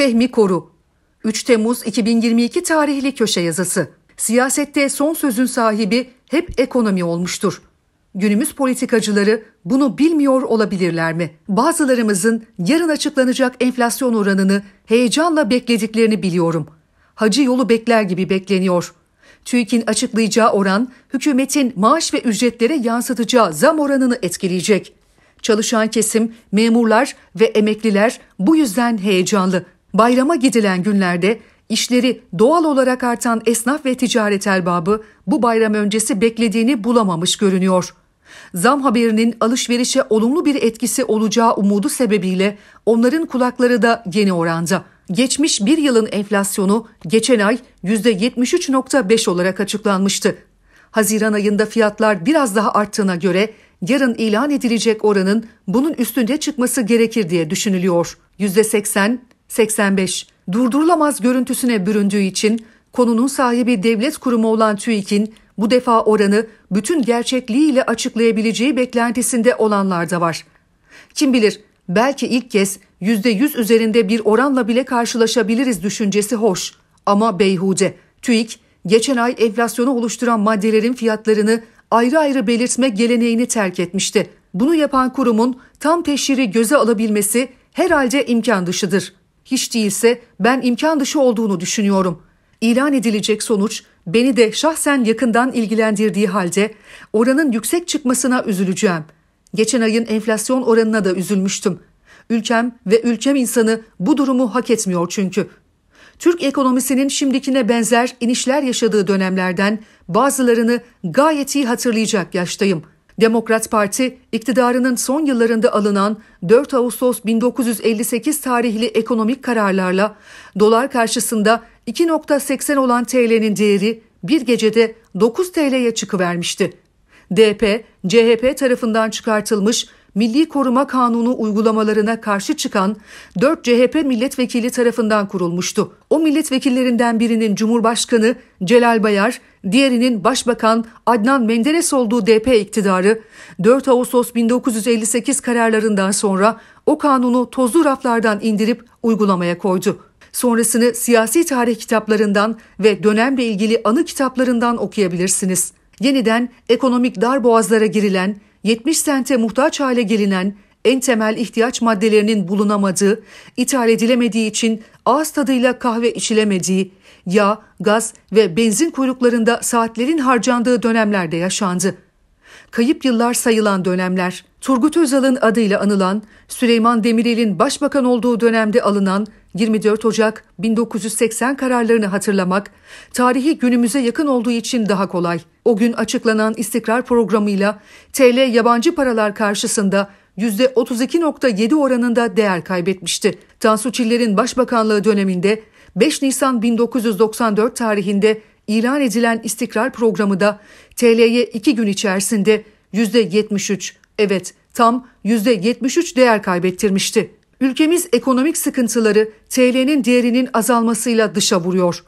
Fehmi Koru 3 Temmuz 2022 tarihli köşe yazısı. Siyasette son sözün sahibi hep ekonomi olmuştur. Günümüz politikacıları bunu bilmiyor olabilirler mi? Bazılarımızın yarın açıklanacak enflasyon oranını heyecanla beklediklerini biliyorum. Hacı yolu bekler gibi bekleniyor. TÜİK'in açıklayacağı oran hükümetin maaş ve ücretlere yansıtacağı zam oranını etkileyecek. Çalışan kesim, memurlar ve emekliler bu yüzden heyecanlı. Bayrama gidilen günlerde işleri doğal olarak artan esnaf ve ticaret erbabı bu bayram öncesi beklediğini bulamamış görünüyor. Zam haberinin alışverişe olumlu bir etkisi olacağı umudu sebebiyle onların kulakları da yeni oranda. Geçmiş bir yılın enflasyonu geçen ay %73.5 olarak açıklanmıştı. Haziran ayında fiyatlar biraz daha arttığına göre yarın ilan edilecek oranın bunun üstünde çıkması gerekir diye düşünülüyor. %80, 85. Durdurulamaz görüntüsüne büründüğü için konunun sahibi devlet kurumu olan TÜİK'in bu defa oranı bütün gerçekliğiyle açıklayabileceği beklentisinde olanlar da var. Kim bilir belki ilk kez %100 üzerinde bir oranla bile karşılaşabiliriz düşüncesi hoş ama beyhude. TÜİK geçen ay enflasyonu oluşturan maddelerin fiyatlarını ayrı ayrı belirtme geleneğini terk etmişti. Bunu yapan kurumun tam teşhiri göze alabilmesi herhalde imkan dışıdır. Hiç değilse ben imkan dışı olduğunu düşünüyorum. İlan edilecek sonuç beni de şahsen yakından ilgilendirdiği halde oranın yüksek çıkmasına üzüleceğim. Geçen ayın enflasyon oranına da üzülmüştüm. Ülkem ve ülkem insanı bu durumu hak etmiyor çünkü. Türk ekonomisinin şimdikine benzer inişler yaşadığı dönemlerden bazılarını gayet iyi hatırlayacak yaştayım.'' Demokrat Parti iktidarının son yıllarında alınan 4 Ağustos 1958 tarihli ekonomik kararlarla dolar karşısında 2.80 olan TL'nin değeri bir gecede 9 TL'ye çıkıvermişti. DP, CHP tarafından çıkartılmış Milli Koruma Kanunu uygulamalarına karşı çıkan 4 CHP milletvekili tarafından kurulmuştu. O milletvekillerinden birinin Cumhurbaşkanı Celal Bayar, diğerinin Başbakan Adnan Menderes olduğu DP iktidarı 4 Ağustos 1958 kararlarından sonra o kanunu tozlu raflardan indirip uygulamaya koydu. Sonrasını siyasi tarih kitaplarından ve dönemle ilgili anı kitaplarından okuyabilirsiniz. Yeniden ekonomik dar boğazlara girilen 70 sente muhtaç hale gelinen en temel ihtiyaç maddelerinin bulunamadığı, ithal edilemediği için ağız tadıyla kahve içilemediği, yağ, gaz ve benzin kuyruklarında saatlerin harcandığı dönemlerde yaşandı. Kayıp yıllar sayılan dönemler, Turgut Özal'ın adıyla anılan, Süleyman Demirel'in başbakan olduğu dönemde alınan 24 Ocak 1980 kararlarını hatırlamak, tarihi günümüze yakın olduğu için daha kolay. O gün açıklanan istikrar programıyla TL yabancı paralar karşısında %32.7 oranında değer kaybetmişti. Tansu Çiller'in başbakanlığı döneminde 5 Nisan 1994 tarihinde ilan edilen istikrar programı da TL'ye 2 gün içerisinde %73, evet tam %73 değer kaybettirmişti. Ülkemiz ekonomik sıkıntıları TL'nin değerinin azalmasıyla dışa vuruyor.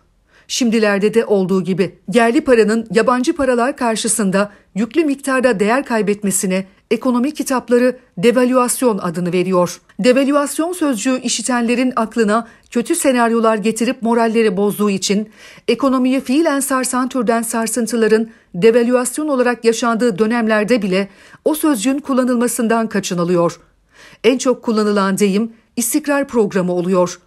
Şimdilerde de olduğu gibi yerli paranın yabancı paralar karşısında yüklü miktarda değer kaybetmesine ekonomi kitapları devalüasyon adını veriyor. Devalüasyon sözcüğü işitenlerin aklına kötü senaryolar getirip moralleri bozduğu için ekonomiyi fiilen sarsan türden sarsıntıların devalüasyon olarak yaşandığı dönemlerde bile o sözcüğün kullanılmasından kaçınılıyor.'' En çok kullanılan deyim istikrar programı oluyor.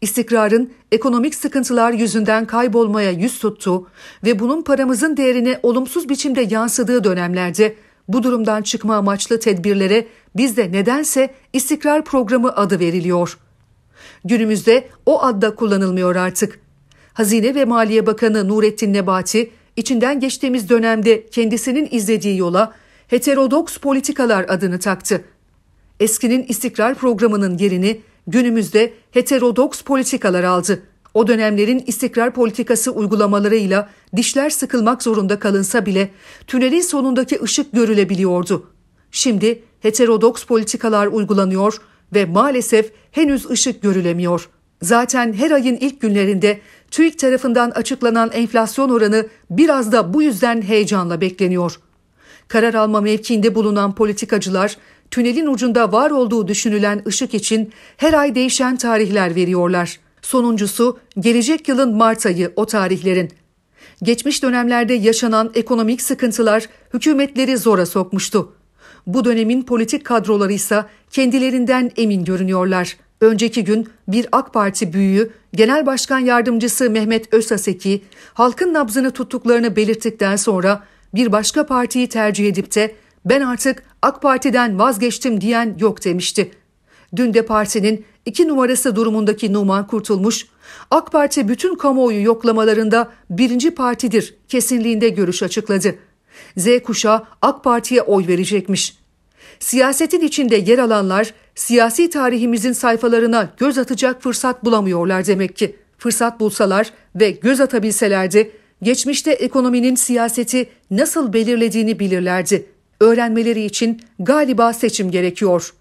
İstikrarın ekonomik sıkıntılar yüzünden kaybolmaya yüz tuttu ve bunun paramızın değerine olumsuz biçimde yansıdığı dönemlerde bu durumdan çıkma amaçlı tedbirlere bizde nedense istikrar programı adı veriliyor. Günümüzde o adda kullanılmıyor artık. Hazine ve Maliye Bakanı Nurettin Nebati, içinden geçtiğimiz dönemde kendisinin izlediği yola heterodoks politikalar adını taktı.'' Eskinin istikrar programının yerini günümüzde heterodoks politikalar aldı. O dönemlerin istikrar politikası uygulamalarıyla dişler sıkılmak zorunda kalınsa bile tünelin sonundaki ışık görülebiliyordu. Şimdi heterodoks politikalar uygulanıyor ve maalesef henüz ışık görülemiyor. Zaten her ayın ilk günlerinde TÜİK tarafından açıklanan enflasyon oranı biraz da bu yüzden heyecanla bekleniyor. Karar alma mevkiinde bulunan politikacılar tünelin ucunda var olduğu düşünülen ışık için her ay değişen tarihler veriyorlar. Sonuncusu gelecek yılın Mart ayı o tarihlerin. Geçmiş dönemlerde yaşanan ekonomik sıkıntılar hükümetleri zora sokmuştu. Bu dönemin politik kadroları ise kendilerinden emin görünüyorlar. Önceki gün bir AK Parti büyüğü Genel Başkan Yardımcısı Mehmet Özaseki halkın nabzını tuttuklarını belirttikten sonra bir başka partiyi tercih edip de ben artık AK Parti'den vazgeçtim diyen yok demişti. Dün de partinin iki numarası durumundaki Numan Kurtulmuş, AK Parti bütün kamuoyu yoklamalarında birinci partidir kesinliğinde görüş açıkladı. Z kuşağı AK Parti'ye oy verecekmiş. Siyasetin içinde yer alanlar siyasi tarihimizin sayfalarına göz atacak fırsat bulamıyorlar demek ki. Fırsat bulsalar ve göz atabilselerdi geçmişte ekonominin siyaseti nasıl belirlediğini bilirlerdi. Öğrenmeleri için galiba seçim gerekiyor.''